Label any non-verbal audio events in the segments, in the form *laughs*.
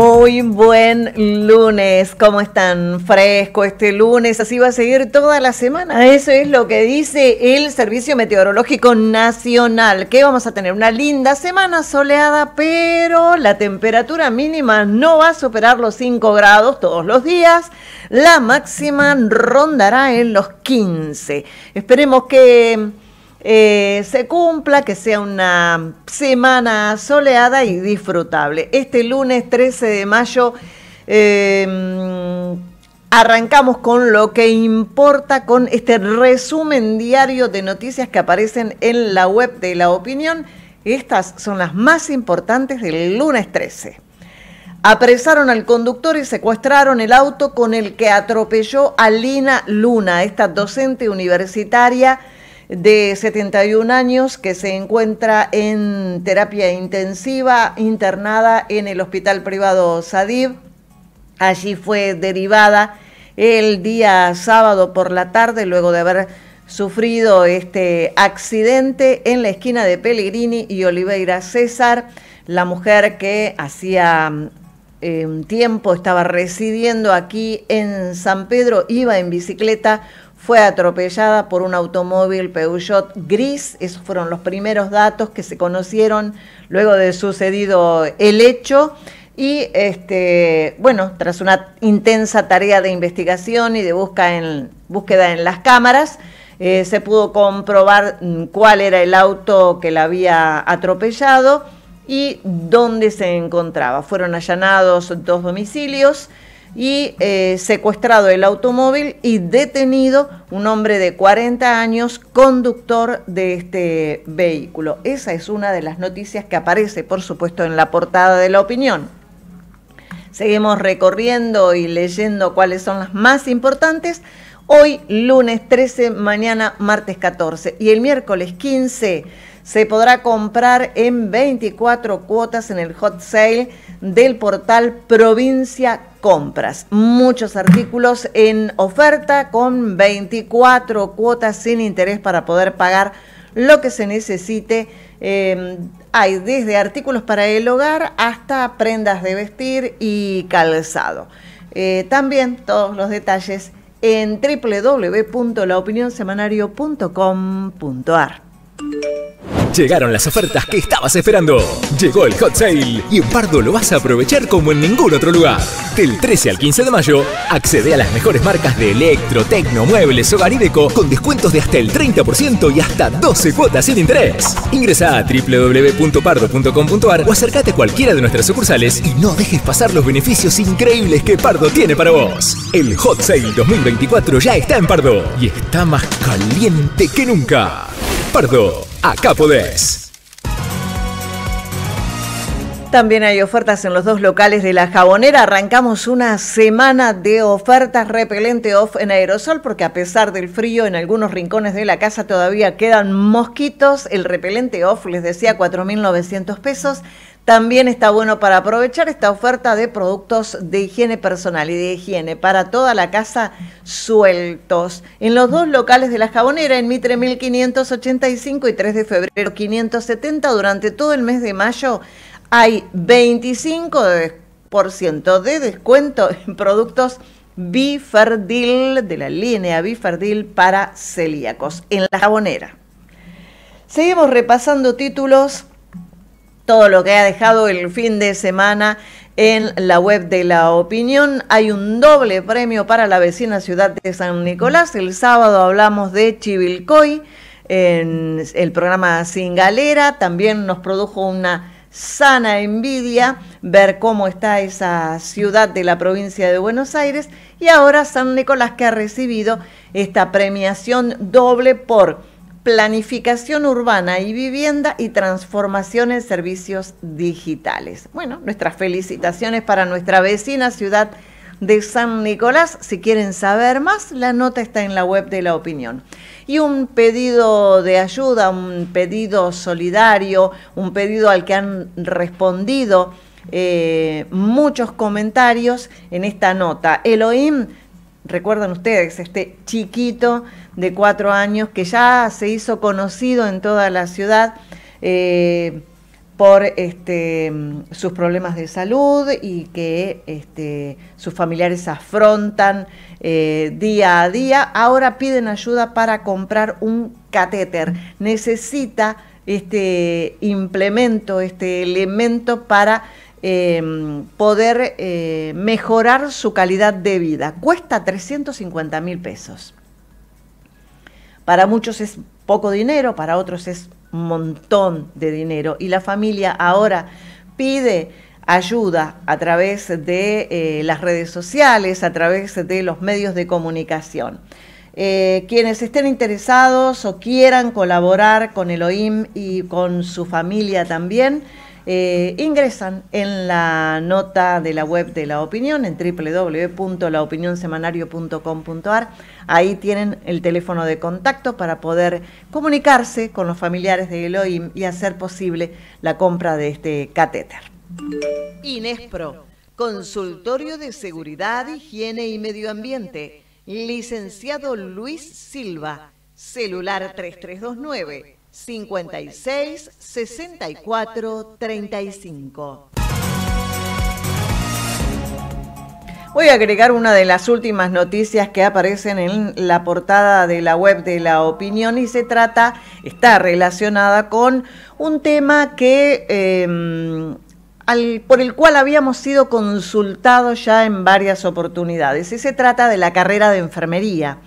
Muy buen lunes, ¿cómo tan Fresco este lunes, así va a seguir toda la semana. Eso es lo que dice el Servicio Meteorológico Nacional, que vamos a tener una linda semana soleada, pero la temperatura mínima no va a superar los 5 grados todos los días. La máxima rondará en los 15. Esperemos que eh, se cumpla, que sea una semana soleada y disfrutable. Este lunes 13 de mayo em, arrancamos con lo que importa, con este resumen diario de noticias que aparecen en la web de la opinión. Estas son las más importantes del lunes 13. Apresaron al conductor y secuestraron el auto con el que atropelló a Lina Luna, esta docente universitaria de 71 años que se encuentra en terapia intensiva internada en el hospital privado Sadib. Allí fue derivada el día sábado por la tarde luego de haber sufrido este accidente en la esquina de Pellegrini y Oliveira César, la mujer que hacía em, tiempo estaba residiendo aquí en San Pedro, iba en bicicleta fue atropellada por un automóvil Peugeot gris. Esos fueron los primeros datos que se conocieron luego de sucedido el hecho. Y este, bueno, tras una intensa tarea de investigación y de búsqueda en las cámaras, eh, se pudo comprobar mm, cuál era el auto que la había atropellado y dónde se encontraba. Fueron allanados dos domicilios y eh, secuestrado el automóvil y detenido un hombre de 40 años conductor de este vehículo. Esa es una de las noticias que aparece, por supuesto, en la portada de la opinión. Seguimos recorriendo y leyendo cuáles son las más importantes. Hoy lunes 13, mañana martes 14 y el miércoles 15 se podrá comprar en 24 cuotas en el hot sale del portal Provincia Compras. Muchos artículos en oferta con 24 cuotas sin interés para poder pagar lo que se necesite. Em, hay desde artículos para el hogar hasta prendas de vestir y calzado. Eh, también todos los detalles en www.laopinionsemanario.com.ar. Llegaron las ofertas que estabas esperando. Llegó el Hot Sale y en Pardo lo vas a aprovechar como en ningún otro lugar. Del 13 al 15 de mayo, accede a las mejores marcas de electro, tecno, muebles, hogar y deco con descuentos de hasta el 30% y hasta 12 cuotas sin interés. Ingresa a www.pardo.com.ar o acércate a cualquiera de nuestras sucursales y no dejes pasar los beneficios increíbles que Pardo tiene para vos. El Hot Sale 2024 ya está en Pardo y está más caliente que nunca. Pardo a también hay ofertas en los dos locales de La Jabonera. Arrancamos una semana de ofertas repelente off en aerosol porque a pesar del frío en algunos rincones de la casa todavía quedan mosquitos. El repelente off les decía 4.900 pesos. También está bueno para aprovechar esta oferta de productos de higiene personal y de higiene para toda la casa sueltos. En los dos locales de La Jabonera, en Mitre 1585 y 3 de febrero 570, durante todo el mes de mayo hay 25% de descuento *laughs* en productos Biferdil de la línea Biferdil para celíacos en la jabonera. Seguimos repasando títulos, todo lo que ha dejado el fin de semana en la web de la opinión. Hay un doble premio para la vecina ciudad de San Nicolás. El sábado hablamos de Chivilcoy en el programa Sin Galera. También nos produjo una sana envidia ver cómo está esa ciudad de la provincia de Buenos Aires y ahora San Nicolás que ha recibido esta premiación doble por planificación urbana y vivienda y transformación en servicios digitales. Bueno, nuestras felicitaciones para nuestra vecina ciudad de San Nicolás. Si quieren saber más, la nota está en la web de la opinión. Y un pedido de ayuda, un pedido solidario, un pedido al que han respondido eh, muchos comentarios en esta nota. Elohim recuerdan ustedes, este chiquito de cuatro años que ya se hizo conocido en toda la ciudad. Eh, por este, sus problemas de salud y que este, sus familiares afrontan eh, día a día. Ahora piden ayuda para comprar un catéter. Necesita este implemento, este elemento para eh, poder eh, mejorar su calidad de vida. Cuesta 350 mil pesos. Para muchos es poco dinero, para otros es un montón de dinero. Y la familia ahora pide ayuda a través de eh, las redes sociales, a través de los medios de comunicación. Eh, quienes estén interesados o quieran colaborar con el OIM y con su familia también, eh, ingresan en la nota de la web de La Opinión, en www.laopinionsemanario.com.ar. Ahí tienen el teléfono de contacto para poder comunicarse con los familiares de Elohim y hacer posible la compra de este catéter. Inespro, Consultorio de Seguridad, Higiene y Medio Ambiente. Licenciado Luis Silva, celular 3329. 56 64 35. Voy a agregar una de las últimas noticias que aparecen en la portada de la web de la opinión y se trata, está relacionada con un tema que... Em, por el cual habíamos sido consultados ya en varias oportunidades y se trata de la carrera de enfermería.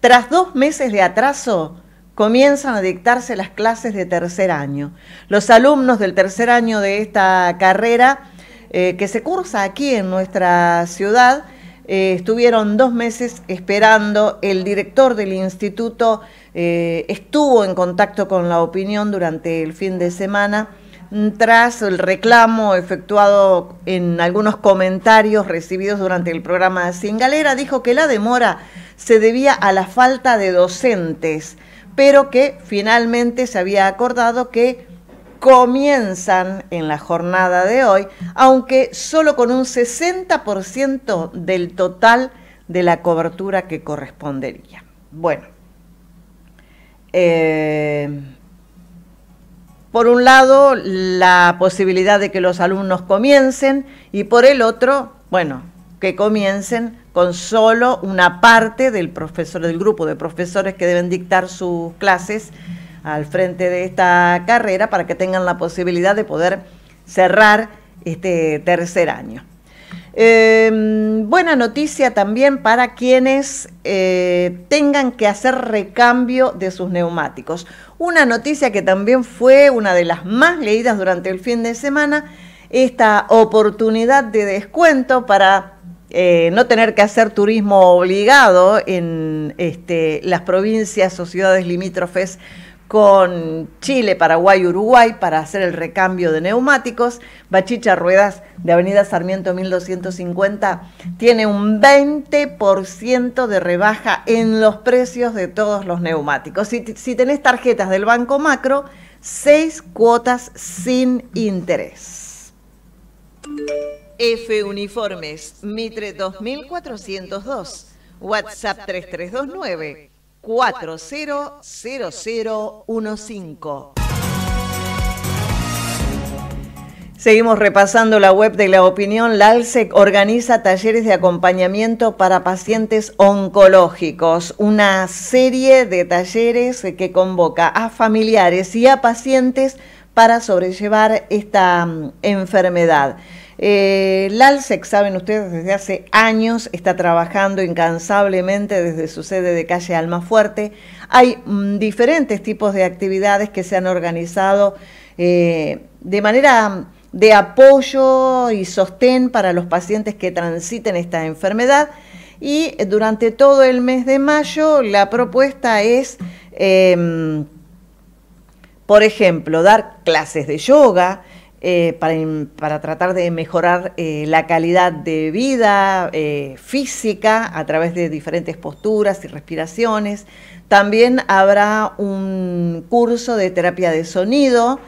Tras dos meses de atraso, comienzan a dictarse las clases de tercer año. Los alumnos del tercer año de esta carrera eh, que se cursa aquí en nuestra ciudad eh, estuvieron dos meses esperando, el director del instituto eh, estuvo en contacto con la opinión durante el fin de semana mm, tras el reclamo efectuado en algunos comentarios recibidos durante el programa Sin Galera, dijo que la demora se debía a la falta de docentes pero que finalmente se había acordado que comienzan en la jornada de hoy, aunque solo con un 60% del total de la cobertura que correspondería. Bueno, eh, por un lado la posibilidad de que los alumnos comiencen y por el otro, bueno, que comiencen con solo una parte del profesor, del grupo de profesores que deben dictar sus clases al frente de esta carrera para que tengan la posibilidad de poder cerrar este tercer año. Em, buena noticia también para quienes eh, tengan que hacer recambio de sus neumáticos. Una noticia que también fue una de las más leídas durante el fin de semana, esta oportunidad de descuento para eh, no tener que hacer turismo obligado en este, las provincias o ciudades limítrofes con Chile, Paraguay Uruguay para hacer el recambio de neumáticos. Bachicha Ruedas de Avenida Sarmiento 1250 tiene un 20% de rebaja en los precios de todos los neumáticos. Si, si tenés tarjetas del Banco Macro, seis cuotas sin interés. F Uniformes, Mitre 2402, WhatsApp 3329 400015. Seguimos repasando la web de la opinión. La ALSEC organiza talleres de acompañamiento para pacientes oncológicos, una serie de talleres que convoca a familiares y a pacientes para sobrellevar esta mm, enfermedad. Eh, ALSEC, saben ustedes, desde hace años está trabajando incansablemente desde su sede de calle Fuerte. Hay mm, diferentes tipos de actividades que se han organizado eh, de manera mm, de apoyo y sostén para los pacientes que transiten esta enfermedad. Y eh, durante todo el mes de mayo la propuesta es... Eh, por ejemplo, dar clases de yoga eh, para, tratar de mejorar eh, la calidad de vida eh, física a través de diferentes posturas y respiraciones. También habrá un curso de terapia de sonido.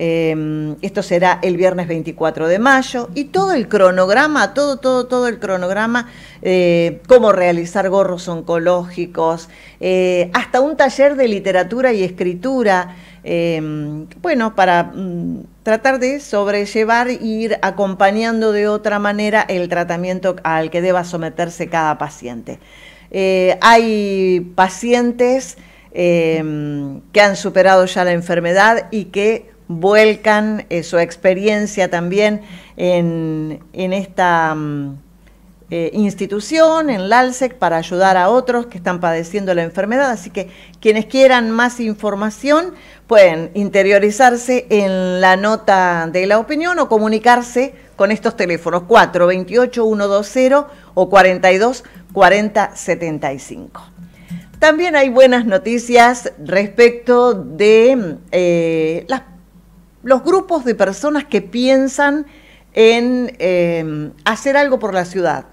Em, esto será el viernes 24 de mayo y todo el cronograma, todo, todo, todo el cronograma, cómo realizar gorros oncológicos, hasta un taller de literatura y escritura, Em, bueno, para mm, tratar de sobrellevar e ir acompañando de otra manera el tratamiento al que deba someterse cada paciente. Eh, hay pacientes em, que han superado ya la enfermedad y que vuelcan eh, su experiencia también en, esta... Mm, eh, institución, en LALSEC, para ayudar a otros que están padeciendo la enfermedad. Así que quienes quieran más información pueden interiorizarse en la nota de la opinión o comunicarse con estos teléfonos 428-120 o 42-4075. También hay buenas noticias respecto de eh, los grupos de personas que piensan en eh, hacer algo por la ciudad,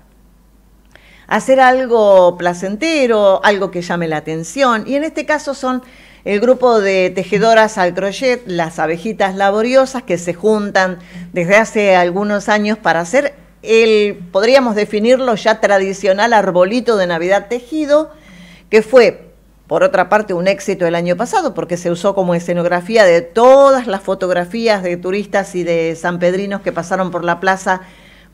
hacer algo placentero, algo que llame la atención, y en este caso son el grupo de tejedoras al crochet, las abejitas laboriosas, que se juntan desde hace algunos años para hacer el, podríamos definirlo ya tradicional arbolito de Navidad tejido, que fue, por otra parte, un éxito el año pasado, porque se usó como escenografía de todas las fotografías de turistas y de sanpedrinos que pasaron por la plaza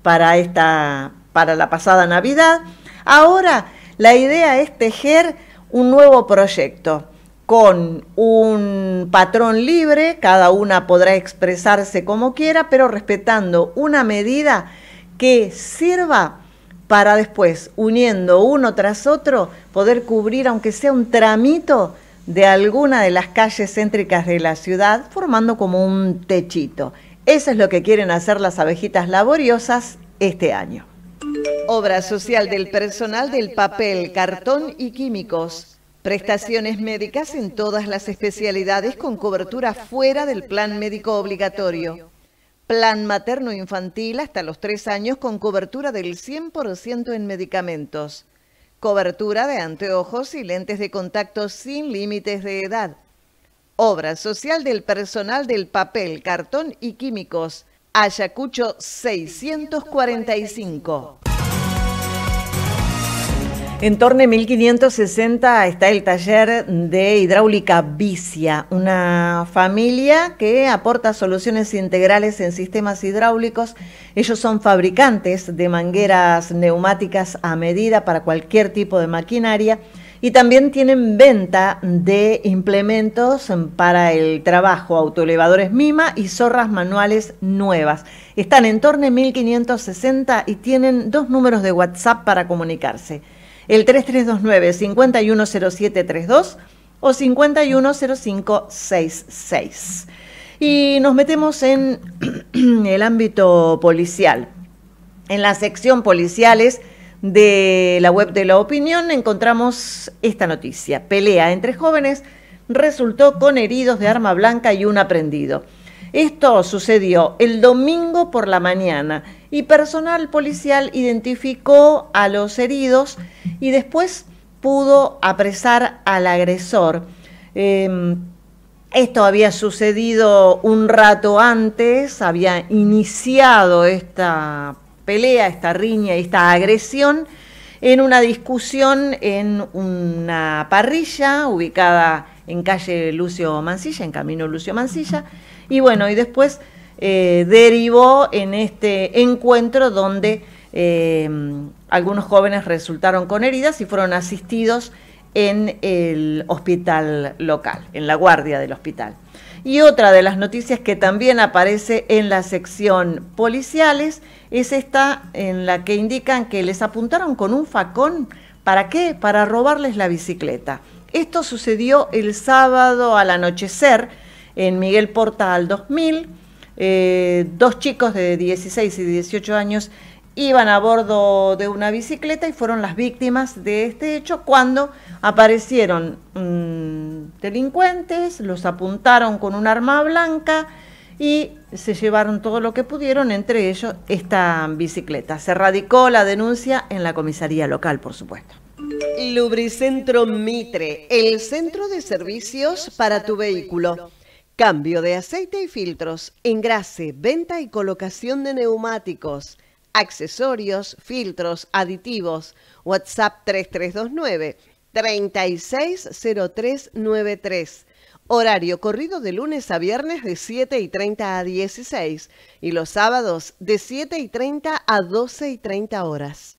para, esta, para la pasada Navidad. Ahora, la idea es tejer un nuevo proyecto con un patrón libre, cada una podrá expresarse como quiera, pero respetando una medida que sirva para después, uniendo uno tras otro, poder cubrir, aunque sea un tramito, de alguna de las calles céntricas de la ciudad, formando como un techito. Eso es lo que quieren hacer las abejitas laboriosas este año. Obra social del personal del papel, cartón y químicos Prestaciones médicas en todas las especialidades con cobertura fuera del plan médico obligatorio. Plan materno-infantil hasta los tres años con cobertura del 100% en medicamentos. Cobertura de anteojos y lentes de contacto sin límites de edad. Obra social del personal del papel, cartón y químicos. Ayacucho 645. En Torne 1560 está el taller de hidráulica Vicia, una familia que aporta soluciones integrales en sistemas hidráulicos. Ellos son fabricantes de mangueras neumáticas a medida para cualquier tipo de maquinaria y también tienen venta de implementos para el trabajo, autoelevadores Mima y zorras manuales nuevas. Están en Torne 1560 y tienen dos números de WhatsApp para comunicarse el 3329-510732 o 510566. Y nos metemos en *clears throat* el ámbito policial. En la sección policiales de la web de la opinión encontramos esta noticia. Pelea entre jóvenes resultó con heridos de arma blanca y un aprendido. Esto sucedió el domingo por la mañana y personal policial identificó a los heridos y después pudo apresar al agresor. Em, esto había sucedido un rato antes, había iniciado esta pelea, esta riña, esta agresión en una discusión en una parrilla ubicada en calle Lucio Mansilla, en camino Lucio Mansilla, y bueno, y después eh, derivó en este encuentro donde eh, algunos jóvenes resultaron con heridas y fueron asistidos en el hospital local, en la guardia del hospital. Y otra de las noticias que también aparece en la sección policiales es esta en la que indican que les apuntaron con un facón. ¿Para qué? Para robarles la bicicleta. Esto sucedió el sábado al anochecer en Miguel Portal 2000. Eh, dos chicos de 16 y 18 años iban a bordo de una bicicleta y fueron las víctimas de este hecho cuando aparecieron mm, delincuentes, los apuntaron con un arma blanca y se llevaron todo lo que pudieron, entre ellos esta bicicleta. Se radicó la denuncia en la comisaría local, por supuesto. Lubricentro Mitre, el centro de servicios para tu vehículo Cambio de aceite y filtros, engrase, venta y colocación de neumáticos, accesorios, filtros, aditivos. WhatsApp 3329 360393. Horario corrido de lunes a viernes de 7 y 30 a 16 y los sábados de 7 y 30 a 12 y 30 horas.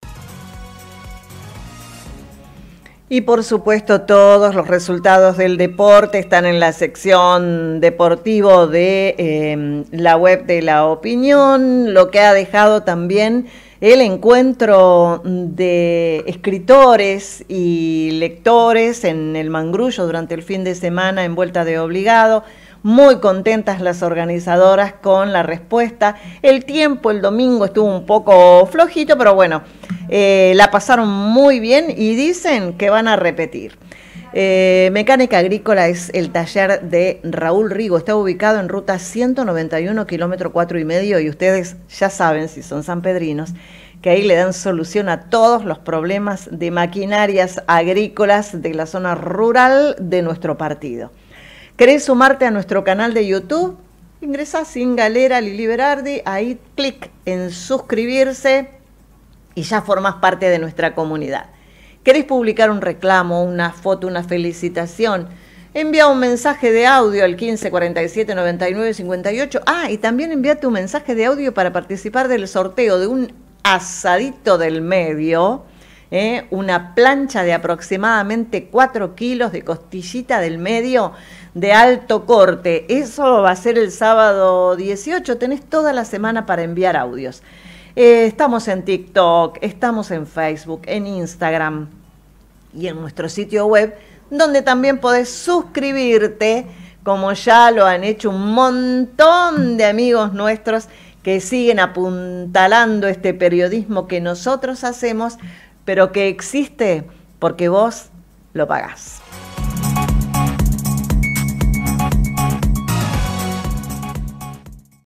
Y por supuesto todos los resultados del deporte están en la sección deportivo de em, la web de la opinión, lo que ha dejado también el encuentro de escritores y lectores en el Mangrullo durante el fin de semana en Vuelta de Obligado muy contentas las organizadoras con la respuesta. El tiempo el domingo estuvo un poco flojito, pero bueno, eh, la pasaron muy bien y dicen que van a repetir. Eh, Mecánica Agrícola es el taller de Raúl Rigo. Está ubicado en ruta 191, kilómetro 4 y medio. Y ustedes ya saben, si son sanpedrinos, que ahí le dan solución a todos los problemas de maquinarias agrícolas de la zona rural de nuestro partido. ¿Querés sumarte a nuestro canal de YouTube? Ingresa sin galera Lili Berardi, ahí clic en suscribirse y ya formas parte de nuestra comunidad. ¿Querés publicar un reclamo, una foto, una felicitación? Envía un mensaje de audio al 15 47 99 58. Ah, y también envía tu mensaje de audio para participar del sorteo de un asadito del medio, ¿eh? una plancha de aproximadamente 4 kilos de costillita del medio de alto corte. Eso va a ser el sábado 18. Tenés toda la semana para enviar audios. Eh, estamos en TikTok, estamos en Facebook, en Instagram y en nuestro sitio web, donde también podés suscribirte, como ya lo han hecho un montón de amigos nuestros que siguen apuntalando este periodismo que nosotros hacemos, pero que existe porque vos lo pagás.